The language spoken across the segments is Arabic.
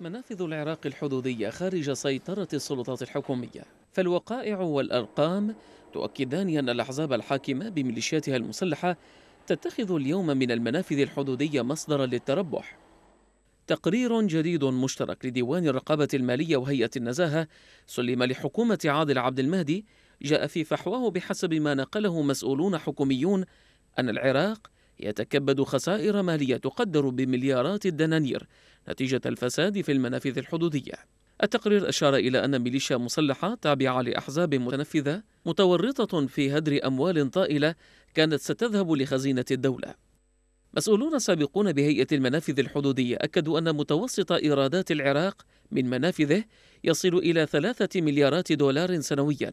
منافذ العراق الحدودية خارج سيطرة السلطات الحكومية فالوقائع والأرقام تؤكدان أن الأحزاب الحاكمة بميليشياتها المسلحة تتخذ اليوم من المنافذ الحدودية مصدرا للتربح تقرير جديد مشترك لديوان الرقابة المالية وهيئة النزاهة سلم لحكومة عادل عبد المهدي جاء في فحواه بحسب ما نقله مسؤولون حكوميون أن العراق يتكبد خسائر مالية تقدر بمليارات الدنانير نتيجة الفساد في المنافذ الحدودية التقرير أشار إلى أن ميليشيا مسلحة تابعة لأحزاب متنفذة متورطة في هدر أموال طائلة كانت ستذهب لخزينة الدولة مسؤولون سابقون بهيئة المنافذ الحدودية أكدوا أن متوسط إيرادات العراق من منافذه يصل إلى ثلاثة مليارات دولار سنوياً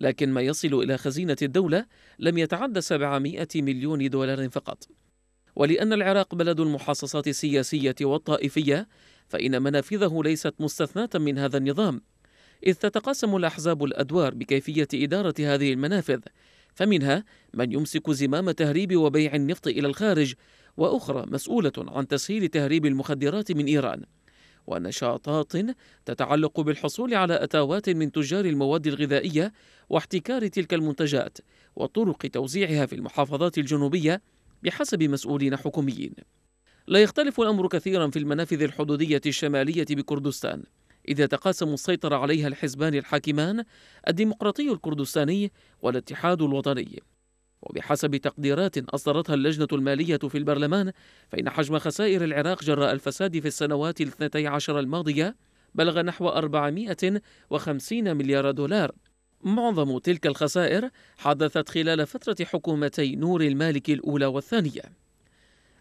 لكن ما يصل إلى خزينة الدولة لم يتعد 700 مليون دولار فقط ولأن العراق بلد المحاصصات السياسية والطائفية فإن منافذه ليست مستثناة من هذا النظام إذ تتقاسم الأحزاب الأدوار بكيفية إدارة هذه المنافذ فمنها من يمسك زمام تهريب وبيع النفط إلى الخارج وأخرى مسؤولة عن تسهيل تهريب المخدرات من إيران ونشاطات تتعلق بالحصول على أتاوات من تجار المواد الغذائية واحتكار تلك المنتجات وطرق توزيعها في المحافظات الجنوبية بحسب مسؤولين حكوميين. لا يختلف الأمر كثيرا في المنافذ الحدودية الشمالية بكردستان، اذا تقاسم السيطرة عليها الحزبان الحاكمان الديمقراطي الكردستاني والاتحاد الوطني. وبحسب تقديرات أصدرتها اللجنة المالية في البرلمان فإن حجم خسائر العراق جراء الفساد في السنوات الاثنتي عشر الماضية بلغ نحو 450 مليار دولار معظم تلك الخسائر حدثت خلال فترة حكومتي نور المالك الأولى والثانية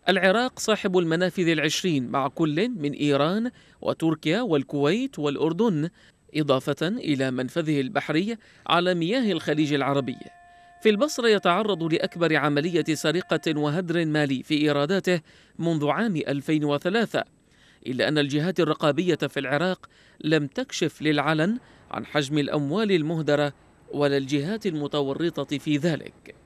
العراق صاحب المنافذ العشرين مع كل من إيران وتركيا والكويت والأردن إضافة إلى منفذه البحري على مياه الخليج العربي في البصرة يتعرض لأكبر عملية سرقة وهدر مالي في إيراداته منذ عام 2003 إلا أن الجهات الرقابية في العراق لم تكشف للعلن عن حجم الأموال المهدرة ولا الجهات المتورطة في ذلك